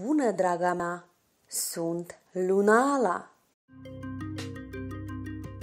bună, draga mea! Sunt Lunala!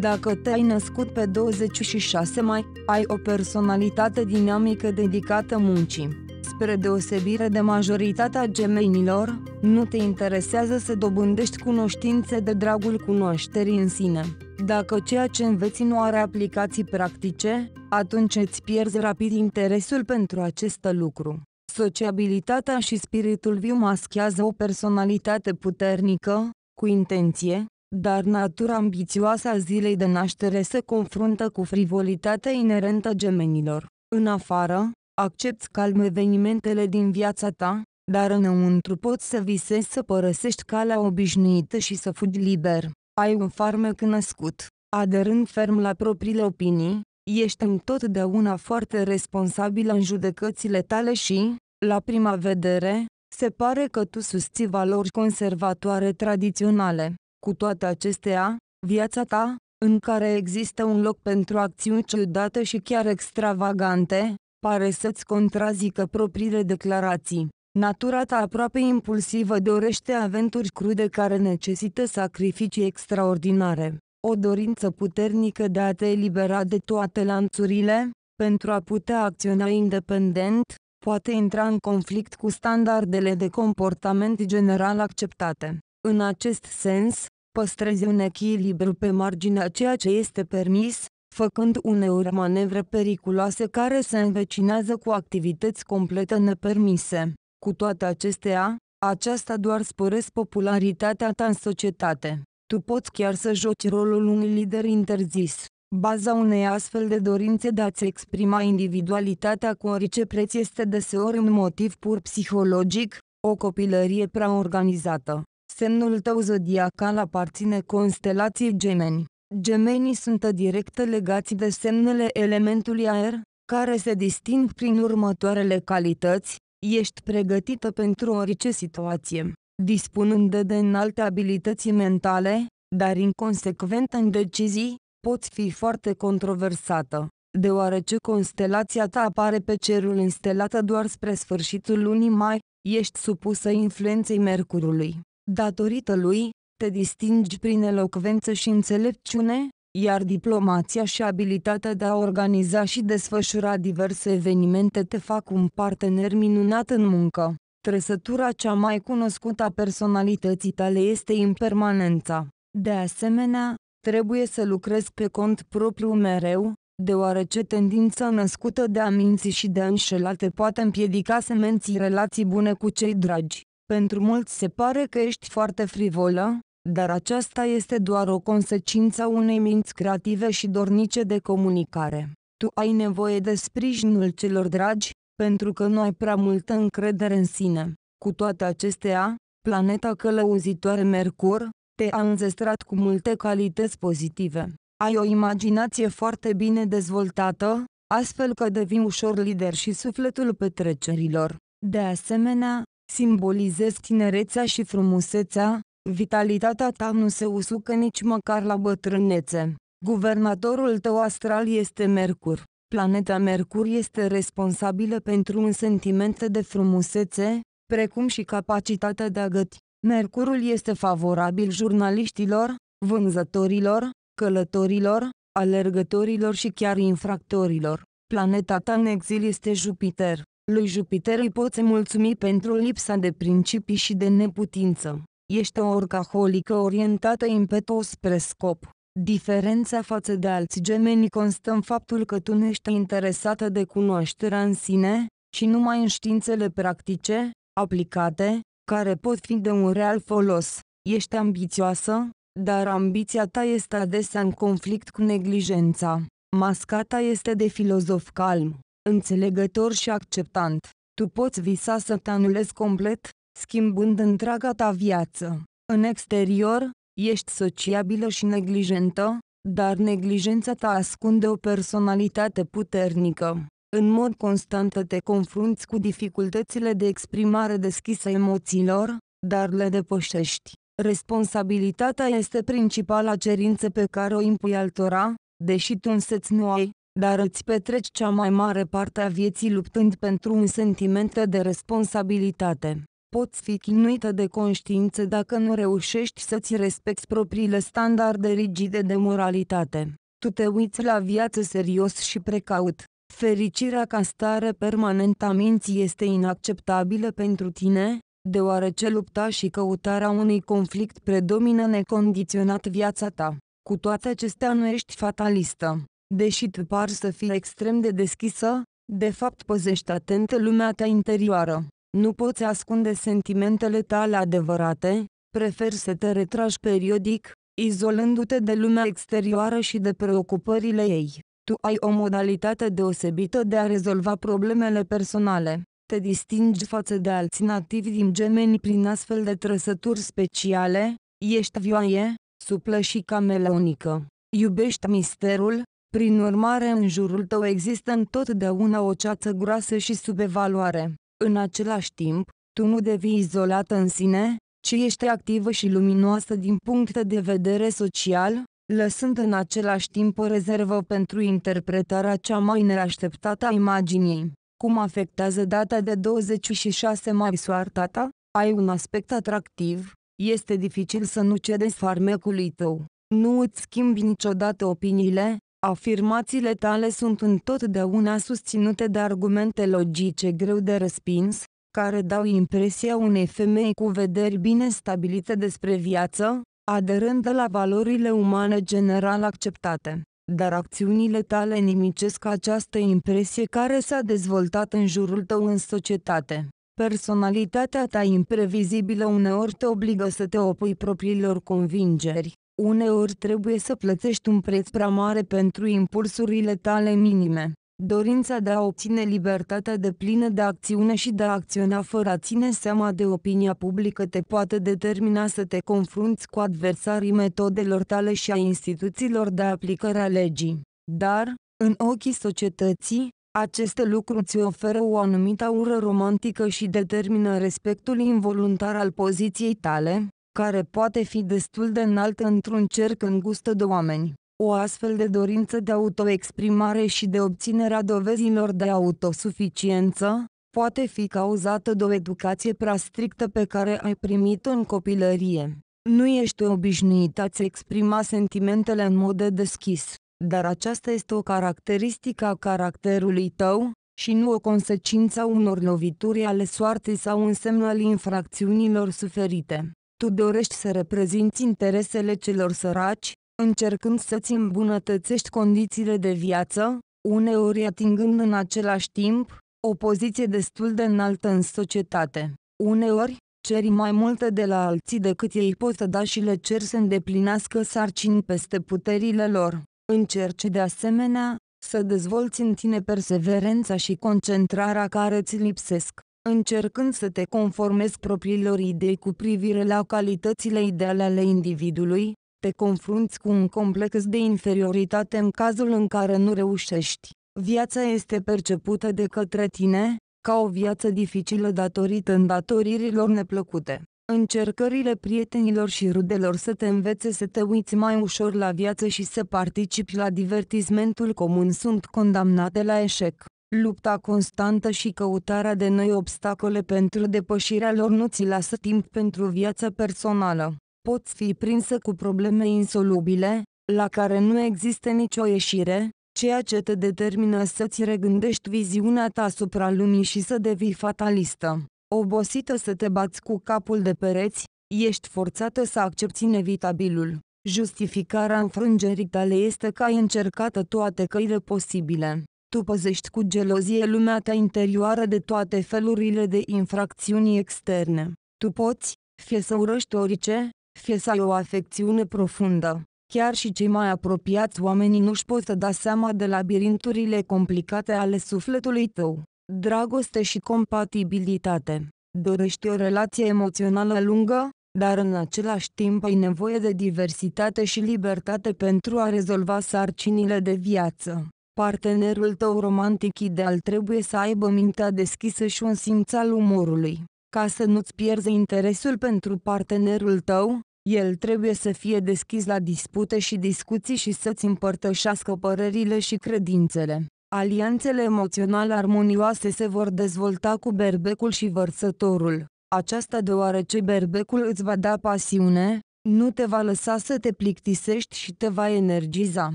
Dacă te-ai născut pe 26 mai, ai o personalitate dinamică dedicată muncii. Spre deosebire de majoritatea gemenilor, nu te interesează să dobândești cunoștințe de dragul cunoașterii în sine. Dacă ceea ce înveți nu are aplicații practice, atunci îți pierzi rapid interesul pentru acest lucru. Sociabilitatea și spiritul viu maschează o personalitate puternică, cu intenție, dar natura ambițioasă a zilei de naștere se confruntă cu frivolitatea inerentă gemenilor. În afară, accepti calm evenimentele din viața ta, dar înăuntru poți să visezi să părăsești calea obișnuită și să fugi liber. Ai un farmec născut, aderând ferm la propriile opinii, ești întotdeauna foarte responsabil în judecățile tale și, la prima vedere, se pare că tu susții valori conservatoare tradiționale. Cu toate acestea, viața ta, în care există un loc pentru acțiuni ciudate și chiar extravagante, pare să-ți contrazică propriile declarații. Natura ta aproape impulsivă dorește aventuri crude care necesită sacrificii extraordinare. O dorință puternică de a te elibera de toate lanțurile, pentru a putea acționa independent, poate intra în conflict cu standardele de comportament general acceptate. În acest sens, păstrezi un echilibru pe marginea ceea ce este permis, făcând uneori manevre periculoase care se învecinează cu activități complete nepermise. Cu toate acestea, aceasta doar sporesc popularitatea ta în societate. Tu poți chiar să joci rolul unui lider interzis. Baza unei astfel de dorințe de a-ți exprima individualitatea cu orice preț este deseori un motiv pur psihologic, o copilărie prea organizată. Semnul tău zodiacal aparține constelației gemeni. Gemenii sunt direct legați de semnele elementului aer, care se disting prin următoarele calități, ești pregătită pentru orice situație, dispunând de înalte abilități mentale, dar inconsecventă în decizii, poți fi foarte controversată, deoarece constelația ta apare pe cerul înstelată doar spre sfârșitul lunii mai, ești supusă influenței Mercurului. Datorită lui, te distingi prin elocvență și înțelepciune, iar diplomația și abilitatea de a organiza și desfășura diverse evenimente te fac un partener minunat în muncă. Trăsătura cea mai cunoscută a personalității tale este impermanența. De asemenea, Trebuie să lucrez pe cont propriu mereu, deoarece tendința născută de a minți și de a înșela te poate împiedica să menții relații bune cu cei dragi. Pentru mulți se pare că ești foarte frivolă, dar aceasta este doar o consecință a unei minți creative și dornice de comunicare. Tu ai nevoie de sprijinul celor dragi, pentru că nu ai prea multă încredere în sine. Cu toate acestea, planeta călăuzitoare Mercur, te-a înzestrat cu multe calități pozitive. Ai o imaginație foarte bine dezvoltată, astfel că devii ușor lider și sufletul petrecerilor. De asemenea, simbolizezi tinerețea și frumusețea, vitalitatea ta nu se usucă nici măcar la bătrânețe. Guvernatorul tău astral este Mercur. Planeta Mercur este responsabilă pentru un sentiment de frumusețe, precum și capacitatea de a găti. Mercurul este favorabil jurnaliștilor, vânzătorilor, călătorilor, alergătorilor și chiar infractorilor. Planeta ta în exil este Jupiter. Lui Jupiter îi poți mulțumi pentru lipsa de principii și de neputință. Ești o orcaholică orientată impetos spre scop. Diferența față de alți gemeni constă în faptul că tu nu ești interesată de cunoașterea în sine, și numai în științele practice, aplicate, care pot fi de un real folos. Ești ambițioasă, dar ambiția ta este adesea în conflict cu neglijența. Mascata este de filozof calm, înțelegător și acceptant. Tu poți visa să te anulezi complet, schimbând întreaga ta viață. În exterior, ești sociabilă și neglijentă, dar neglijența ta ascunde o personalitate puternică în mod constant te confrunți cu dificultățile de exprimare deschisă emoțiilor, dar le depășești. Responsabilitatea este principala cerință pe care o impui altora, deși tu însăți nu ai, dar îți petreci cea mai mare parte a vieții luptând pentru un sentiment de responsabilitate. Poți fi chinuită de conștiință dacă nu reușești să-ți respecti propriile standarde rigide de moralitate. Tu te uiți la viață serios și precaut, Fericirea ca stare permanentă a minții este inacceptabilă pentru tine, deoarece lupta și căutarea unui conflict predomină necondiționat viața ta. Cu toate acestea nu ești fatalistă. Deși tu par să fii extrem de deschisă, de fapt păzești atentă lumea ta interioară. Nu poți ascunde sentimentele tale adevărate, preferi să te retragi periodic, izolându-te de lumea exterioară și de preocupările ei. Tu ai o modalitate deosebită de a rezolva problemele personale. Te distingi față de alții nativi din gemeni prin astfel de trăsături speciale, ești vioaie, suplă și cameleonică. Iubești misterul, prin urmare în jurul tău există întotdeauna o ceață groasă și subevaluare. În același timp, tu nu devii izolată în sine, ci ești activă și luminoasă din punct de vedere social, lăsând în același timp o rezervă pentru interpretarea cea mai neașteptată a imaginii. Cum afectează data de 26 mai soarta ta? Ai un aspect atractiv, este dificil să nu cedezi farmecului tău. Nu îți schimbi niciodată opiniile, afirmațiile tale sunt întotdeauna susținute de argumente logice greu de răspins, care dau impresia unei femei cu vederi bine stabilite despre viață, aderând la valorile umane general acceptate. Dar acțiunile tale nimicesc această impresie care s-a dezvoltat în jurul tău în societate. Personalitatea ta imprevizibilă uneori te obligă să te opui propriilor convingeri. Uneori trebuie să plătești un preț prea mare pentru impulsurile tale minime dorința de a obține libertatea de plină de acțiune și de a acționa fără a ține seama de opinia publică te poate determina să te confrunți cu adversarii metodelor tale și a instituțiilor de aplicare a legii. Dar, în ochii societății, aceste lucruri ți oferă o anumită ură romantică și determină respectul involuntar al poziției tale, care poate fi destul de înaltă într-un cerc îngust de oameni. O astfel de dorință de autoexprimare și de obținerea dovezilor de autosuficiență, poate fi cauzată de o educație prea strictă pe care ai primit-o în copilărie. Nu ești obișnuit a-ți exprima sentimentele în mod de deschis, dar aceasta este o caracteristică a caracterului tău și nu o consecință a unor lovituri ale soartei sau un semn al infracțiunilor suferite. Tu dorești să reprezinți interesele celor săraci, încercând să-ți îmbunătățești condițiile de viață, uneori atingând în același timp o poziție destul de înaltă în societate. Uneori, ceri mai multe de la alții decât ei pot să da și le cer să îndeplinească sarcini peste puterile lor. Încerci de asemenea să dezvolți în tine perseverența și concentrarea care ți lipsesc, încercând să te conformezi propriilor idei cu privire la calitățile ideale ale individului, te confrunți cu un complex de inferioritate în cazul în care nu reușești. Viața este percepută de către tine ca o viață dificilă datorită îndatoririlor neplăcute. Încercările prietenilor și rudelor să te învețe să te uiți mai ușor la viață și să participi la divertismentul comun sunt condamnate la eșec. Lupta constantă și căutarea de noi obstacole pentru depășirea lor nu ți lasă timp pentru viața personală poți fi prinsă cu probleme insolubile, la care nu există nicio ieșire, ceea ce te determină să-ți regândești viziunea ta asupra lumii și să devii fatalistă. Obosită să te bați cu capul de pereți, ești forțată să accepti inevitabilul. Justificarea înfrângerii tale este că ai încercat toate căile posibile. Tu păzești cu gelozie lumea ta interioară de toate felurile de infracțiuni externe. Tu poți, fie să urăști orice, fie să ai o afecțiune profundă. Chiar și cei mai apropiați oamenii nu-și pot să da seama de labirinturile complicate ale sufletului tău. Dragoste și compatibilitate. Dorești o relație emoțională lungă, dar în același timp ai nevoie de diversitate și libertate pentru a rezolva sarcinile de viață. Partenerul tău romantic ideal trebuie să aibă mintea deschisă și un simț al umorului. Ca să nu-ți pierzi interesul pentru partenerul tău, el trebuie să fie deschis la dispute și discuții și să-ți împărtășească părerile și credințele. Alianțele emoționale armonioase se vor dezvolta cu berbecul și vărsătorul. Aceasta deoarece berbecul îți va da pasiune, nu te va lăsa să te plictisești și te va energiza.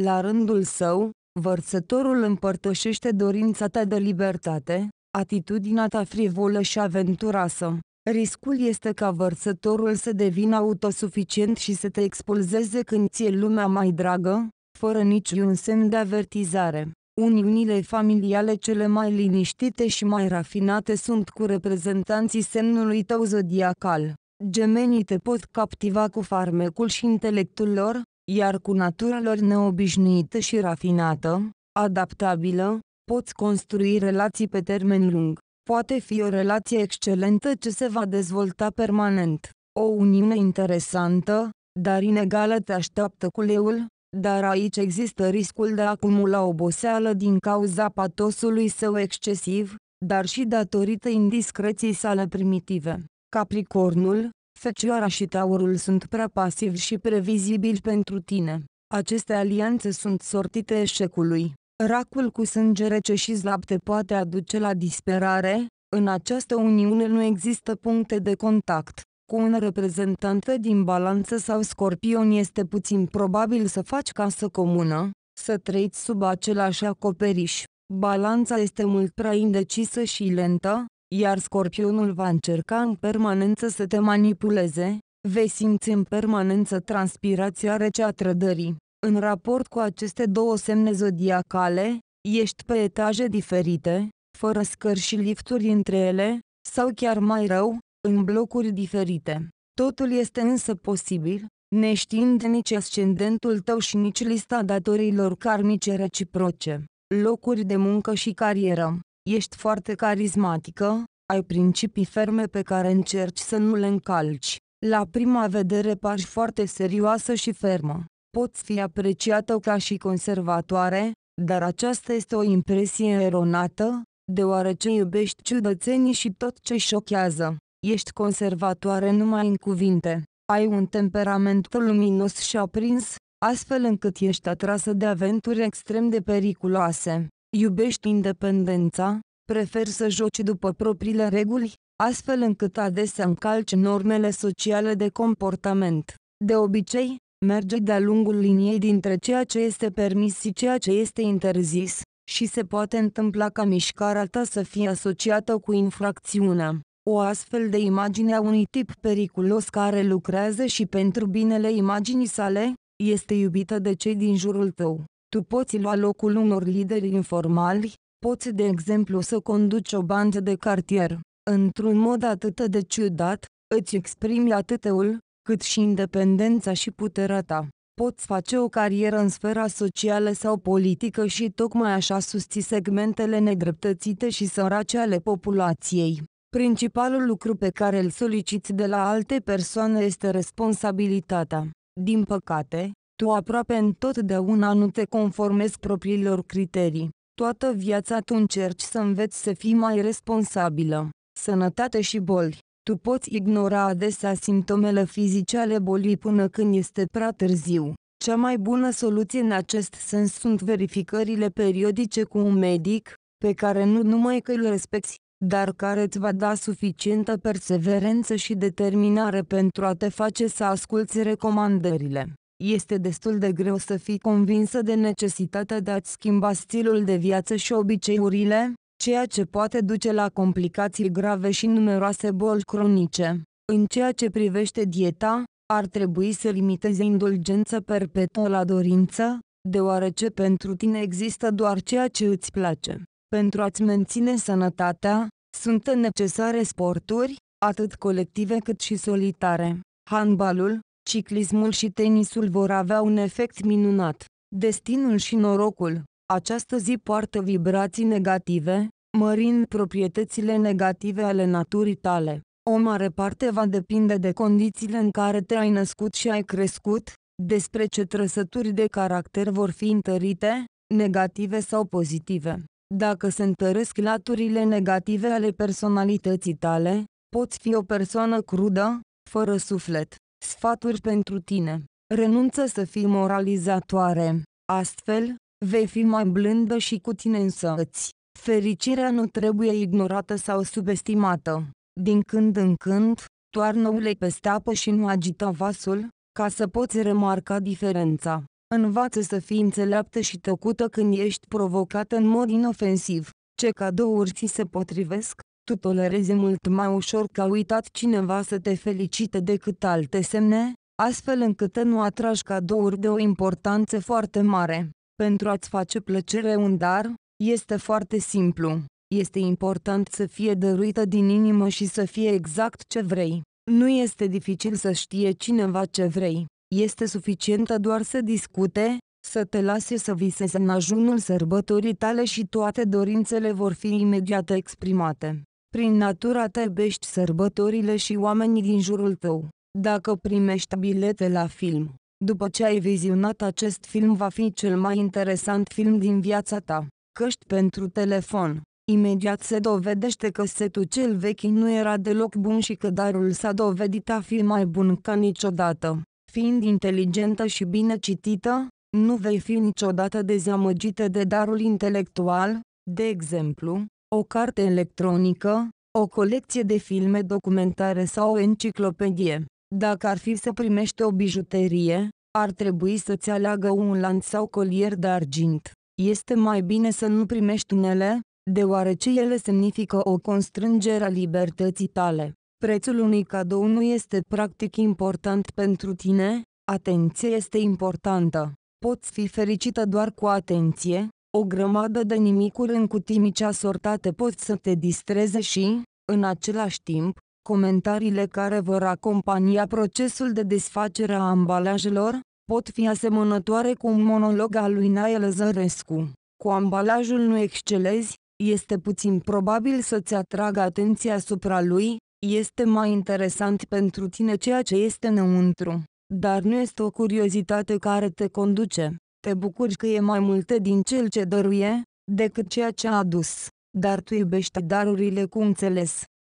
La rândul său, vărsătorul împărtășește dorința ta de libertate, Atitudinea ta frivolă și aventuroasă. Riscul este ca vărsătorul să devină autosuficient și să te expulzeze când ți-e lumea mai dragă, fără niciun semn de avertizare. Uniunile familiale cele mai liniștite și mai rafinate sunt cu reprezentanții semnului tău zodiacal. Gemenii te pot captiva cu farmecul și intelectul lor, iar cu natura lor neobișnuită și rafinată, adaptabilă, poți construi relații pe termen lung. Poate fi o relație excelentă ce se va dezvolta permanent. O uniune interesantă, dar inegală te așteaptă cu leul, dar aici există riscul de a acumula oboseală din cauza patosului său excesiv, dar și datorită indiscreției sale primitive. Capricornul, Fecioara și Taurul sunt prea pasivi și previzibili pentru tine. Aceste alianțe sunt sortite eșecului. Racul cu sânge rece și lapte poate aduce la disperare, în această uniune nu există puncte de contact. Cu un reprezentant din balanță sau scorpion este puțin probabil să faci casă comună, să trăiți sub același acoperiș. Balanța este mult prea indecisă și lentă, iar scorpionul va încerca în permanență să te manipuleze, vei simți în permanență transpirația rece a trădării. În raport cu aceste două semne zodiacale, ești pe etaje diferite, fără scări și lifturi între ele, sau chiar mai rău, în blocuri diferite. Totul este însă posibil, neștiind nici ascendentul tău și nici lista datorilor karmice reciproce. Locuri de muncă și carieră. Ești foarte carismatică, ai principii ferme pe care încerci să nu le încalci. La prima vedere pari foarte serioasă și fermă pot fi apreciată ca și conservatoare, dar aceasta este o impresie eronată, deoarece iubești ciudățenii și tot ce șochează. Ești conservatoare numai în cuvinte. Ai un temperament luminos și aprins, astfel încât ești atrasă de aventuri extrem de periculoase. Iubești independența, preferi să joci după propriile reguli, astfel încât adesea încalci normele sociale de comportament. De obicei, merge de-a lungul liniei dintre ceea ce este permis și ceea ce este interzis, și se poate întâmpla ca mișcarea ta să fie asociată cu infracțiunea. O astfel de imagine a unui tip periculos care lucrează și pentru binele imaginii sale, este iubită de cei din jurul tău. Tu poți lua locul unor lideri informali, poți de exemplu să conduci o bandă de cartier. Într-un mod atât de ciudat, îți exprimi atâteul, cât și independența și puterea ta. Poți face o carieră în sfera socială sau politică și tocmai așa susții segmentele nedreptățite și sărace ale populației. Principalul lucru pe care îl soliciți de la alte persoane este responsabilitatea. Din păcate, tu aproape întotdeauna nu te conformezi propriilor criterii. Toată viața tu încerci să înveți să fii mai responsabilă. Sănătate și boli tu poți ignora adesea simptomele fizice ale bolii până când este prea târziu. Cea mai bună soluție în acest sens sunt verificările periodice cu un medic, pe care nu numai că îl respecti, dar care îți va da suficientă perseverență și determinare pentru a te face să asculți recomandările. Este destul de greu să fii convinsă de necesitatea de a-ți schimba stilul de viață și obiceiurile, ceea ce poate duce la complicații grave și numeroase boli cronice. În ceea ce privește dieta, ar trebui să limiteze indulgența perpetuă la dorință, deoarece pentru tine există doar ceea ce îți place. Pentru a-ți menține sănătatea, sunt necesare sporturi, atât colective cât și solitare. Handbalul, ciclismul și tenisul vor avea un efect minunat. Destinul și norocul această zi poartă vibrații negative, mărind proprietățile negative ale naturii tale. O mare parte va depinde de condițiile în care te-ai născut și ai crescut, despre ce trăsături de caracter vor fi întărite, negative sau pozitive. Dacă se întăresc laturile negative ale personalității tale, poți fi o persoană crudă, fără suflet. Sfaturi pentru tine. Renunță să fii moralizatoare. Astfel, vei fi mai blândă și cu tine însăți. Fericirea nu trebuie ignorată sau subestimată. Din când în când, toarnă ulei peste apă și nu agita vasul, ca să poți remarca diferența. Învață să fii înțeleaptă și tăcută când ești provocată în mod inofensiv. Ce cadouri ți se potrivesc? Tu tolerezi mult mai ușor că a uitat cineva să te felicite decât alte semne, astfel încât nu atragi cadouri de o importanță foarte mare. Pentru a-ți face plăcere un dar, este foarte simplu. Este important să fie dăruită din inimă și să fie exact ce vrei. Nu este dificil să știe cineva ce vrei. Este suficientă doar să discute, să te lase să visezi în ajunul sărbătorii tale și toate dorințele vor fi imediat exprimate. Prin natura te iubești sărbătorile și oamenii din jurul tău. Dacă primești bilete la film, după ce ai vizionat acest film va fi cel mai interesant film din viața ta. Căști pentru telefon. Imediat se dovedește că setul cel vechi nu era deloc bun și că darul s-a dovedit a fi mai bun ca niciodată. Fiind inteligentă și bine citită, nu vei fi niciodată dezamăgită de darul intelectual, de exemplu, o carte electronică, o colecție de filme documentare sau o enciclopedie. Dacă ar fi să primești o bijuterie, ar trebui să-ți aleagă un lanț sau colier de argint. Este mai bine să nu primești unele, deoarece ele semnifică o constrângere a libertății tale. Prețul unui cadou nu este practic important pentru tine, atenție este importantă. Poți fi fericită doar cu atenție, o grămadă de nimicuri în cutii mici asortate pot să te distreze și, în același timp, Comentariile care vor acompania procesul de desfacere a ambalajelor pot fi asemănătoare cu un monolog al lui Nael Zărescu. Cu ambalajul nu excelezi, este puțin probabil să-ți atragă atenția asupra lui, este mai interesant pentru tine ceea ce este înăuntru. Dar nu este o curiozitate care te conduce. Te bucuri că e mai multe din cel ce dăruie, decât ceea ce a adus. Dar tu iubești darurile cu înțeles.